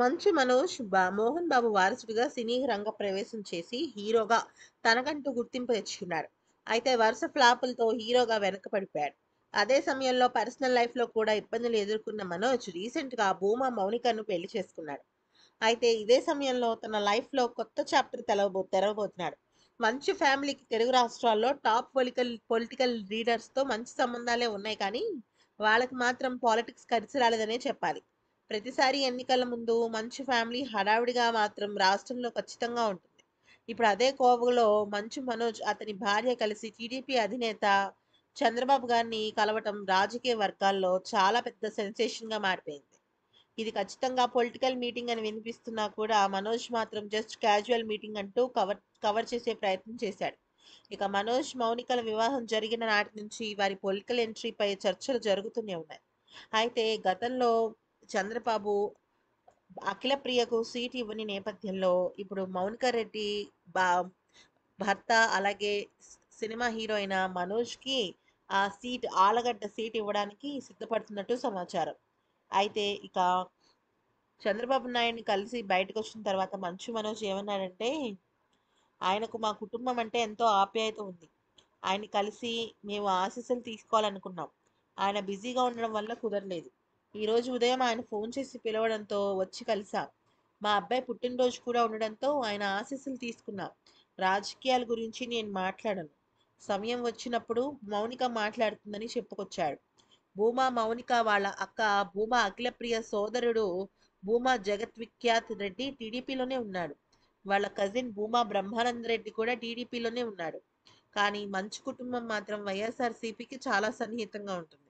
మంచు మనోజ్ బా మోహన్ బాబు వారసుడిగా సినీ రంగ ప్రవేశం చేసి హీరోగా తనకంటూ గుర్తింపు తెచ్చుకున్నాడు అయితే వరుస ఫ్లాపులతో హీరోగా పడిపోయాడు అదే సమయంలో పర్సనల్ లైఫ్లో కూడా ఇబ్బందులు ఎదుర్కొన్న మనోజ్ రీసెంట్గా భూమా మౌనికను పెళ్లి చేసుకున్నాడు అయితే ఇదే సమయంలో తన లైఫ్లో కొత్త చాప్టర్ తెలవబో తెరవబోతున్నాడు మంచి ఫ్యామిలీకి తెలుగు రాష్ట్రాల్లో టాప్ పొలికల్ పొలిటికల్ లీడర్స్తో మంచి సంబంధాలే ఉన్నాయి కానీ వాళ్ళకి మాత్రం పాలిటిక్స్ కలిసి రాలేదనే చెప్పాలి ప్రతిసారి ఎన్నికల ముందు మంచు ఫ్యామిలీ హడావిడిగా మాత్రం రాష్ట్రంలో ఖచ్చితంగా ఉంటుంది ఇప్పుడు అదే కోవలో మంచు మనోజ్ అతని భార్య కలిసి టీడీపీ అధినేత చంద్రబాబు గారిని కలవటం రాజకీయ వర్గాల్లో చాలా పెద్ద సెన్సేషన్గా మారిపోయింది ఇది ఖచ్చితంగా పొలిటికల్ మీటింగ్ అని వినిపిస్తున్నా కూడా మనోజ్ మాత్రం జస్ట్ క్యాజువల్ మీటింగ్ అంటూ కవర్ కవర్ చేసే ప్రయత్నం చేశాడు ఇక మనోజ్ మౌనికల వివాహం జరిగిన నాటి నుంచి వారి పొలిటికల్ ఎంట్రీపై చర్చలు జరుగుతూనే ఉన్నాయి అయితే గతంలో చంద్రబాబు అఖిల ప్రియకు సీట్ ఇవ్వని నేపథ్యంలో ఇప్పుడు మౌనికా రెడ్డి బా భర్త అలాగే సినిమా హీరో అయిన మనోజ్కి ఆ సీట్ ఆలగడ్డ సీట్ ఇవ్వడానికి సిద్ధపడుతున్నట్టు సమాచారం అయితే ఇక చంద్రబాబు నాయుడిని కలిసి బయటకు వచ్చిన తర్వాత మంచు మనోజ్ ఏమన్నాడంటే ఆయనకు మా కుటుంబం అంటే ఎంతో ఆప్యాయత ఉంది ఆయన కలిసి మేము ఆశీస్సులు తీసుకోవాలనుకున్నాం ఆయన బిజీగా ఉండడం వల్ల కుదరలేదు ఈరోజు ఉదయం ఆయన ఫోన్ చేసి పిలవడంతో వచ్చి కలిసాం మా అబ్బాయి పుట్టినరోజు కూడా ఉండడంతో ఆయన ఆశీస్సులు తీసుకున్నాం రాజకీయాల గురించి నేను మాట్లాడను సమయం వచ్చినప్పుడు మౌనిక మాట్లాడుతుందని చెప్పుకొచ్చాడు భూమా మౌనిక వాళ్ళ అక్క భూమా అఖిలప్రియ సోదరుడు భూమా జగత్ విఖ్యాత్ రెడ్డి టీడీపీలోనే ఉన్నాడు వాళ్ళ కజిన్ భూమా బ్రహ్మానంద రెడ్డి కూడా టీడీపీలోనే ఉన్నాడు కానీ మంచు కుటుంబం మాత్రం వైఎస్ఆర్సీపీకి చాలా సన్నిహితంగా ఉంటుంది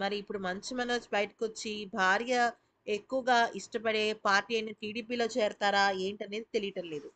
మరి ఇప్పుడు మంచి మనోజ్ బయటకు వచ్చి భార్య ఎక్కువగా ఇష్టపడే పార్టీ అయిన టీడీపీలో చేరతారా ఏంటనేది తెలియటం లేదు